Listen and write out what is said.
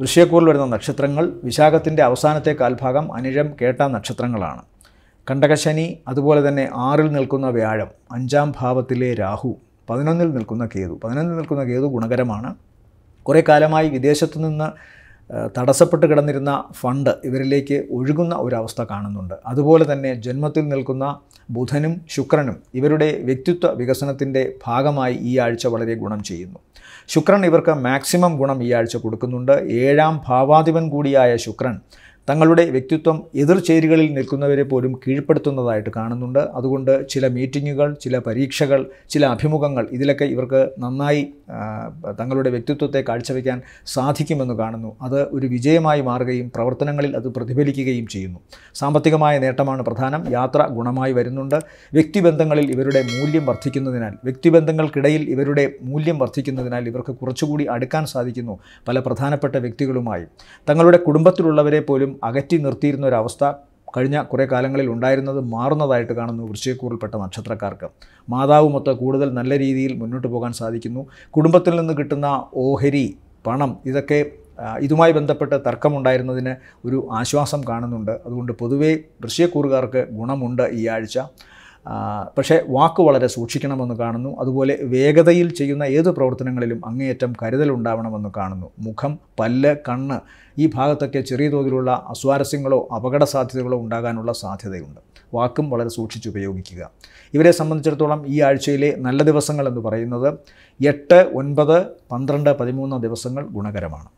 വൃശ്യക്കൂറിൽ വരുന്ന നക്ഷത്രങ്ങൾ വിശാഖത്തിൻ്റെ അവസാനത്തെ കാൽഭാഗം അനിഴം കേട്ട നക്ഷത്രങ്ങളാണ് കണ്ടകശനി അതുപോലെ തന്നെ ആറിൽ നിൽക്കുന്ന വ്യാഴം അഞ്ചാം ഭാവത്തിലെ രാഹു പതിനൊന്നിൽ നിൽക്കുന്ന കേതു പതിനൊന്നിൽ നിൽക്കുന്ന കേതു ഗുണകരമാണ് കുറേ കാലമായി വിദേശത്തു നിന്ന് തടസ്സപ്പെട്ട് കിടന്നിരുന്ന ഫണ്ട് ഇവരിലേക്ക് ഒഴുകുന്ന ഒരവസ്ഥ കാണുന്നുണ്ട് അതുപോലെ തന്നെ ജന്മത്തിൽ നിൽക്കുന്ന ബുധനും ശുക്രനും ഇവരുടെ വ്യക്തിത്വ വികസനത്തിൻ്റെ ഭാഗമായി ഈ ആഴ്ച വളരെ ഗുണം ചെയ്യുന്നു ശുക്രൻ ഇവർക്ക് മാക്സിമം ഗുണം ഈ ആഴ്ച കൊടുക്കുന്നുണ്ട് ഏഴാം ഭാവാധിപൻ കൂടിയായ ശുക്രൻ തങ്ങളുടെ വ്യക്തിത്വം എതിർചേരികളിൽ നിൽക്കുന്നവരെ പോലും കീഴ്പ്പെടുത്തുന്നതായിട്ട് കാണുന്നുണ്ട് അതുകൊണ്ട് ചില മീറ്റിങ്ങുകൾ ചില പരീക്ഷകൾ ചില അഭിമുഖങ്ങൾ ഇതിലൊക്കെ ഇവർക്ക് നന്നായി തങ്ങളുടെ വ്യക്തിത്വത്തെ കാഴ്ചവെക്കാൻ സാധിക്കുമെന്ന് കാണുന്നു അത് ഒരു വിജയമായി മാറുകയും പ്രവർത്തനങ്ങളിൽ അത് പ്രതിഫലിക്കുകയും ചെയ്യുന്നു സാമ്പത്തികമായ നേട്ടമാണ് പ്രധാനം യാത്ര ഗുണമായി വരുന്നുണ്ട് വ്യക്തിബന്ധങ്ങളിൽ ഇവരുടെ മൂല്യം വർദ്ധിക്കുന്നതിനാൽ വ്യക്തിബന്ധങ്ങൾക്കിടയിൽ ഇവരുടെ മൂല്യം വർദ്ധിക്കുന്നതിനാൽ ഇവർക്ക് കുറച്ചുകൂടി അടുക്കാൻ സാധിക്കുന്നു പല പ്രധാനപ്പെട്ട വ്യക്തികളുമായി തങ്ങളുടെ കുടുംബത്തിലുള്ളവരെ പോലും പലരും അകറ്റി നിർത്തിയിരുന്ന ഒരവസ്ഥ കഴിഞ്ഞ കുറേ കാലങ്ങളിൽ ഉണ്ടായിരുന്നത് മാറുന്നതായിട്ട് കാണുന്നു വൃശ്ചയക്കൂറിൽപ്പെട്ട നക്ഷത്രക്കാർക്ക് മാതാവുമൊത്ത് കൂടുതൽ നല്ല രീതിയിൽ മുന്നോട്ട് പോകാൻ സാധിക്കുന്നു കുടുംബത്തിൽ നിന്ന് കിട്ടുന്ന ഓഹരി പണം ഇതൊക്കെ ഇതുമായി ബന്ധപ്പെട്ട് തർക്കമുണ്ടായിരുന്നതിന് ഒരു ആശ്വാസം കാണുന്നുണ്ട് അതുകൊണ്ട് പൊതുവേ വൃശ്യക്കൂറുകാർക്ക് ഗുണമുണ്ട് ഈ ആഴ്ച പക്ഷേ വാക്ക് വളരെ സൂക്ഷിക്കണമെന്ന് കാണുന്നു അതുപോലെ വേഗതയിൽ ചെയ്യുന്ന ഏത് പ്രവർത്തനങ്ങളിലും അങ്ങേയറ്റം കരുതലുണ്ടാവണമെന്ന് കാണുന്നു മുഖം പല്ല് കണ്ണ് ഈ ഭാഗത്തൊക്കെ ചെറിയ തോതിലുള്ള അസ്വാരസ്യങ്ങളോ അപകട സാധ്യതകളോ ഉണ്ടാകാനുള്ള സാധ്യതയുണ്ട് വാക്കും വളരെ സൂക്ഷിച്ച് ഉപയോഗിക്കുക ഇവരെ സംബന്ധിച്ചിടത്തോളം ഈ ആഴ്ചയിലെ നല്ല ദിവസങ്ങൾ എന്ന് പറയുന്നത് എട്ട് ഒൻപത് പന്ത്രണ്ട് പതിമൂന്ന് ദിവസങ്ങൾ ഗുണകരമാണ്